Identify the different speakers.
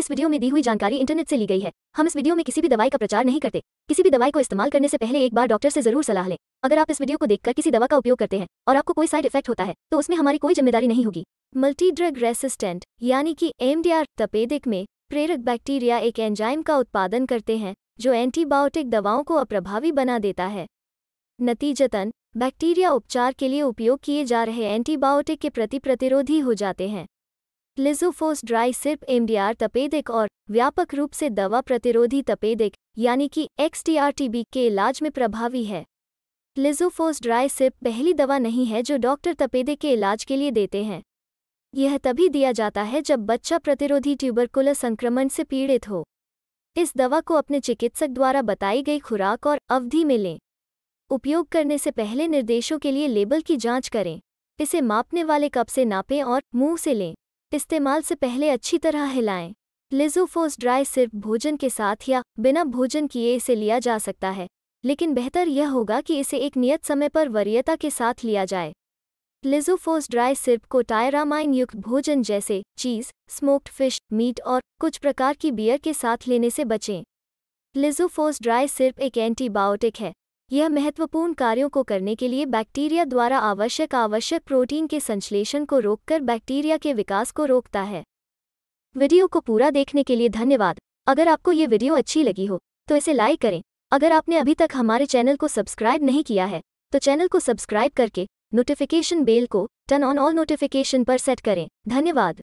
Speaker 1: इस वीडियो में दी हुई जानकारी इंटरनेट से ली गई है हम इस वीडियो में किसी भी दवाई का प्रचार नहीं करते किसी भी दवाई को इस्तेमाल करने से पहले एक बार डॉक्टर से जरूर सलाह लें अगर आप इस वीडियो को देखकर किसी दवा का उपयोग करते हैं और आपको कोई साइड इफेक्ट होता है तो उसमें हमारी कोई जिम्मेदारी नहीं होगी मल्टी ड्रग रेसिस्टेंट यानी कि एमडीआर तपेदिक में प्रेरक बैक्टीरिया एक एंजाइम का उत्पादन करते हैं जो एंटीबायोटिक दवाओं को अप्रभावी बना देता है नतीजतन बैक्टीरिया उपचार के लिए उपयोग किए जा रहे एंटीबायोटिक के प्रति प्रतिरोधी हो जाते हैं लिजोफोस ड्राई सिर्प एमडीआर तपेदिक और व्यापक रूप से दवा प्रतिरोधी तपेदिक यानी कि एक्सडीआरटीबी के इलाज में प्रभावी है लिजोफोस ड्राई सिर्प पहली दवा नहीं है जो डॉक्टर तपेदिक के इलाज के लिए देते हैं यह तभी दिया जाता है जब बच्चा प्रतिरोधी ट्यूबरकुलर संक्रमण से पीड़ित हो इस दवा को अपने चिकित्सक द्वारा बताई गई खुराक और अवधि में लें उपयोग करने से पहले निर्देशों के लिए लेबल की जांच करें इसे मापने वाले कप से नापें और मुंह से लें इस्तेमाल से पहले अच्छी तरह हिलाएं लिजोफोस ड्राई सिर्फ भोजन के साथ या बिना भोजन किए इसे लिया जा सकता है लेकिन बेहतर यह होगा कि इसे एक नियत समय पर वरीयता के साथ लिया जाए लिजोफोस ड्राई सिर्प को टायरामाइन युक्त भोजन जैसे चीज स्मोक्ड फिश मीट और कुछ प्रकार की बियर के साथ लेने से बचें लिजोफोस ड्राई सिर्प एक एंटीबायोटिक है यह महत्वपूर्ण कार्यों को करने के लिए बैक्टीरिया द्वारा आवश्यक आवश्यक प्रोटीन के संश्लेषण को रोककर बैक्टीरिया के विकास को रोकता है वीडियो को पूरा देखने के लिए धन्यवाद अगर आपको ये वीडियो अच्छी लगी हो तो इसे लाइक करें अगर आपने अभी तक हमारे चैनल को सब्सक्राइब नहीं किया है तो चैनल को सब्सक्राइब करके नोटिफिकेशन बेल को टर्न ऑन ऑल नोटिफिकेशन पर सेट करें धन्यवाद